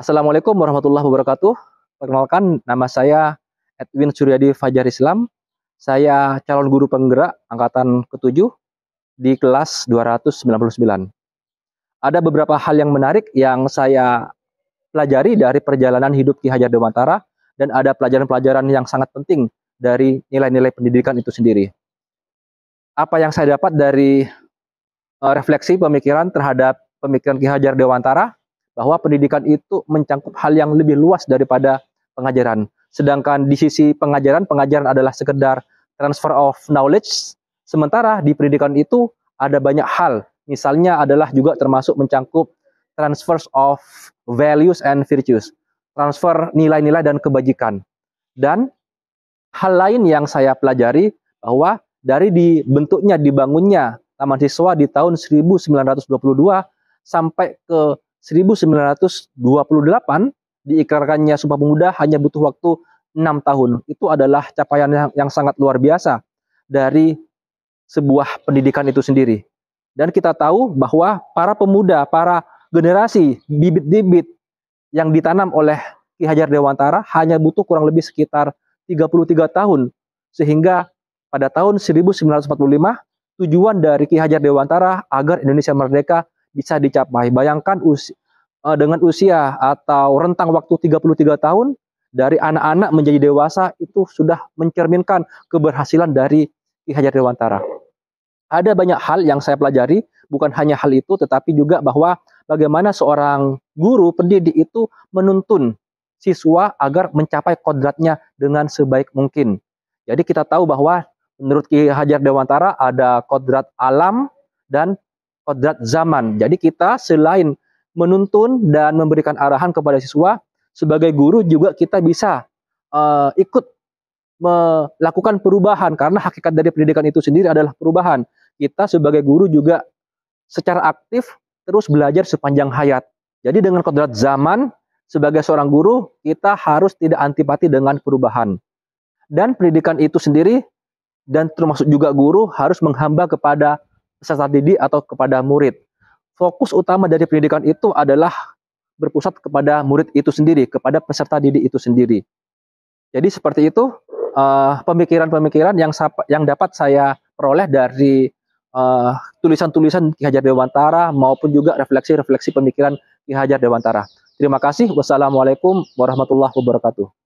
Assalamualaikum warahmatullahi wabarakatuh. Perkenalkan, nama saya Edwin Suryadi Fajar Islam. Saya calon guru penggerak angkatan ke-7 di kelas 299. Ada beberapa hal yang menarik yang saya pelajari dari perjalanan hidup Ki Hajar Dewantara dan ada pelajaran-pelajaran yang sangat penting dari nilai-nilai pendidikan itu sendiri. Apa yang saya dapat dari eh, refleksi pemikiran terhadap pemikiran Ki Hajar Dewantara bahwa pendidikan itu mencakup hal yang lebih luas daripada pengajaran. Sedangkan di sisi pengajaran, pengajaran adalah sekedar transfer of knowledge, sementara di pendidikan itu ada banyak hal. Misalnya adalah juga termasuk mencakup transfer of values and virtues, transfer nilai-nilai dan kebajikan. Dan hal lain yang saya pelajari bahwa dari dibentuknya, dibangunnya Taman Siswa di tahun 1922 sampai ke 1928 diikrarkannya Sumpah Pemuda hanya butuh waktu 6 tahun. Itu adalah capaian yang, yang sangat luar biasa dari sebuah pendidikan itu sendiri. Dan kita tahu bahwa para pemuda, para generasi bibit-bibit yang ditanam oleh Ki Hajar Dewantara hanya butuh kurang lebih sekitar 33 tahun. Sehingga pada tahun 1945 tujuan dari Ki Hajar Dewantara agar Indonesia merdeka bisa dicapai. Bayangkan uh, dengan usia atau rentang waktu 33 tahun dari anak-anak menjadi dewasa itu sudah mencerminkan keberhasilan dari Ki Hajar Dewantara. Ada banyak hal yang saya pelajari, bukan hanya hal itu tetapi juga bahwa bagaimana seorang guru pendidik itu menuntun siswa agar mencapai kodratnya dengan sebaik mungkin. Jadi kita tahu bahwa menurut Ki Hajar Dewantara ada kodrat alam dan kodrat zaman. Jadi kita selain menuntun dan memberikan arahan kepada siswa, sebagai guru juga kita bisa uh, ikut melakukan perubahan karena hakikat dari pendidikan itu sendiri adalah perubahan. Kita sebagai guru juga secara aktif terus belajar sepanjang hayat. Jadi dengan kodrat zaman sebagai seorang guru kita harus tidak antipati dengan perubahan. Dan pendidikan itu sendiri dan termasuk juga guru harus menghamba kepada peserta didik atau kepada murid. Fokus utama dari pendidikan itu adalah berpusat kepada murid itu sendiri, kepada peserta didik itu sendiri. Jadi seperti itu eh, pemikiran-pemikiran uh, yang yang dapat saya peroleh dari eh, tulisan-tulisan uh, Ki Hajar Dewantara maupun juga refleksi-refleksi pemikiran Ki Hajar Dewantara. Terima kasih. Wassalamualaikum warahmatullahi wabarakatuh.